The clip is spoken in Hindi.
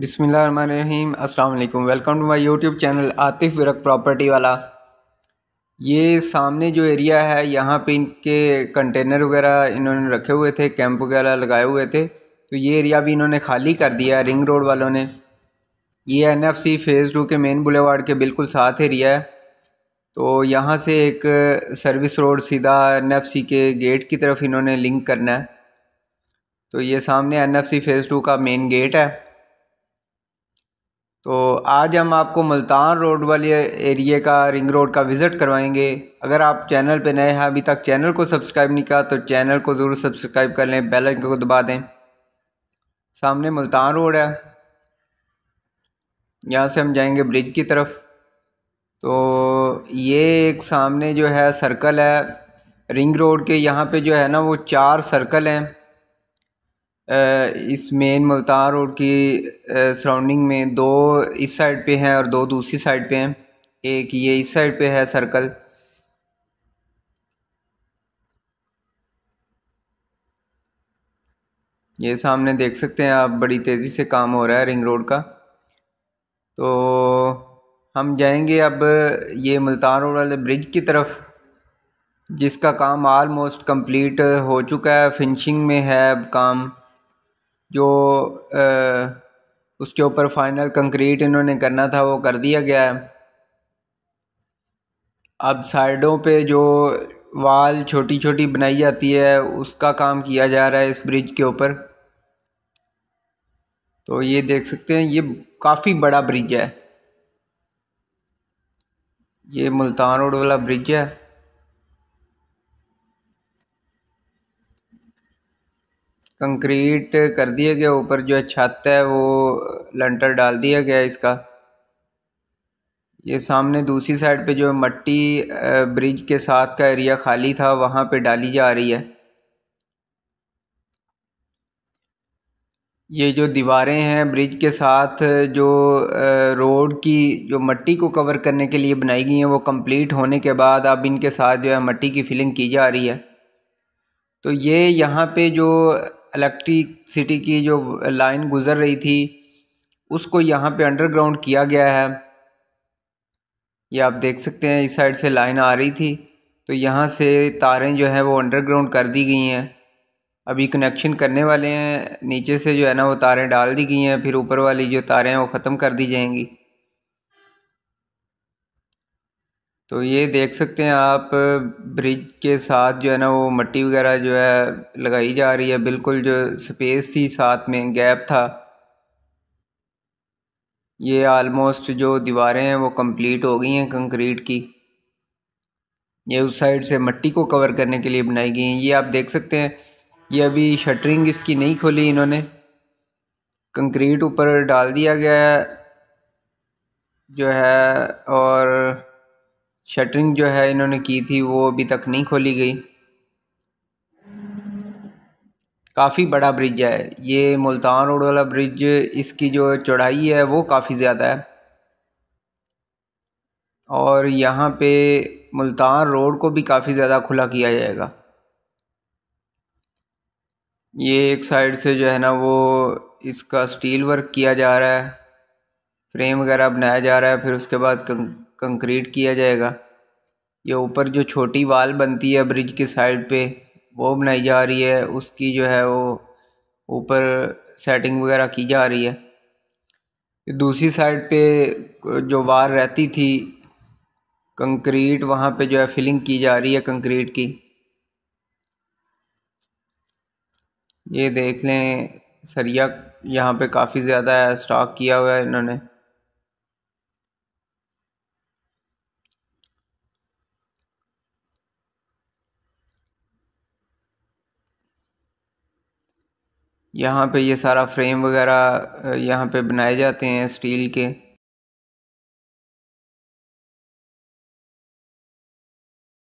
बिसमीम अल्लाम welcome to my YouTube channel Atif Virk property वाला ये सामने जो एरिया है यहाँ पे इनके कंटेनर वगैरह इन्होंने रखे हुए थे कैंप वगैरह लगाए हुए थे तो ये एरिया भी इन्होंने खाली कर दिया रिंग रोड वालों ने ये एनएफसी फ़ेज़ टू के मेन बुलेवार्ड के बिल्कुल साथ एरिया है तो यहाँ से एक सर्विस रोड सीधा सी के गेट की तरफ इन्होंने लिंक करना है तो ये सामने सी फ़ेज़ टू का मेन गेट है तो आज हम आपको मुल्तान रोड वाले एरिए का रिंग रोड का विज़िट करवाएंगे अगर आप चैनल पर नए हैं अभी तक चैनल को सब्सक्राइब नहीं किया तो चैनल को ज़रूर सब्सक्राइब कर लें बेल आइकन को दबा दें सामने मुल्तान रोड है यहाँ से हम जाएंगे ब्रिज की तरफ तो ये एक सामने जो है सर्कल है रिंग रोड के यहाँ पे जो है ना वो चार सर्कल हैं इस मेन मुल्तान रोड की सराउंडिंग में दो इस साइड पे हैं और दो दूसरी साइड पे हैं एक ये इस साइड पे है सर्कल ये सामने देख सकते हैं आप बड़ी तेज़ी से काम हो रहा है रिंग रोड का तो हम जाएंगे अब ये मुल्तान रोड वाले ब्रिज की तरफ जिसका काम आलमोस्ट कंप्लीट हो चुका है फिनिशिंग में है अब काम जो उसके ऊपर फाइनल कंक्रीट इन्होंने करना था वो कर दिया गया है अब साइडों पे जो वाल छोटी छोटी बनाई जाती है उसका काम किया जा रहा है इस ब्रिज के ऊपर तो ये देख सकते हैं ये काफ़ी बड़ा ब्रिज है ये मुल्तान रोड वाला ब्रिज है कंक्रीट कर दिया गया ऊपर जो है छत है वो लंटर डाल दिया गया इसका ये सामने दूसरी साइड पे जो मट्टी ब्रिज के साथ का एरिया खाली था वहाँ पे डाली जा रही है ये जो दीवारें हैं ब्रिज के साथ जो रोड की जो मट्टी को कवर करने के लिए बनाई गई हैं वो कंप्लीट होने के बाद अब इनके साथ जो है मट्टी की फिलिंग की जा रही है तो ये यहाँ पे जो इलेक्ट्रिसिटी की जो लाइन गुज़र रही थी उसको यहाँ पे अंडरग्राउंड किया गया है ये आप देख सकते हैं इस साइड से लाइन आ रही थी तो यहाँ से तारें जो है वो अंडरग्राउंड कर दी गई हैं अभी कनेक्शन करने वाले हैं नीचे से जो है ना वो तारें डाल दी गई हैं फिर ऊपर वाली जो तारें हैं वो ख़त्म कर दी जाएंगी तो ये देख सकते हैं आप ब्रिज के साथ जो है ना वो मट्टी वगैरह जो है लगाई जा रही है बिल्कुल जो स्पेस थी साथ में गैप था ये आलमोस्ट जो दीवारें हैं वो कंप्लीट हो गई हैं कंक्रीट की ये उस साइड से मट्टी को कवर करने के लिए बनाई गई हैं ये आप देख सकते हैं ये अभी शटरिंग इसकी नहीं खोली इन्होंने कंक्रीट ऊपर डाल दिया गया है जो है और शटरिंग जो है इन्होंने की थी वो अभी तक नहीं खोली गई काफ़ी बड़ा ब्रिज है ये मुल्तान रोड वाला ब्रिज इसकी जो चौड़ाई है वो काफ़ी ज़्यादा है और यहाँ पे मुल्तान रोड को भी काफ़ी ज़्यादा खुला किया जाएगा ये एक साइड से जो है ना वो इसका स्टील वर्क किया जा रहा है फ्रेम वगैरह बनाया जा रहा है फिर उसके बाद कंक्रीट किया जाएगा ये ऊपर जो छोटी वाल बनती है ब्रिज के साइड पे वो बनाई जा रही है उसकी जो है वो ऊपर सेटिंग वगैरह की जा रही है दूसरी साइड पे जो वार रहती थी कंक्रीट वहाँ पे जो है फिलिंग की जा रही है कंक्रीट की ये देख लें सरिया यहाँ पे काफ़ी ज़्यादा है स्टॉक किया हुआ है इन्होंने यहाँ पे ये सारा फ्रेम वगैरह यहाँ पे बनाए जाते हैं स्टील के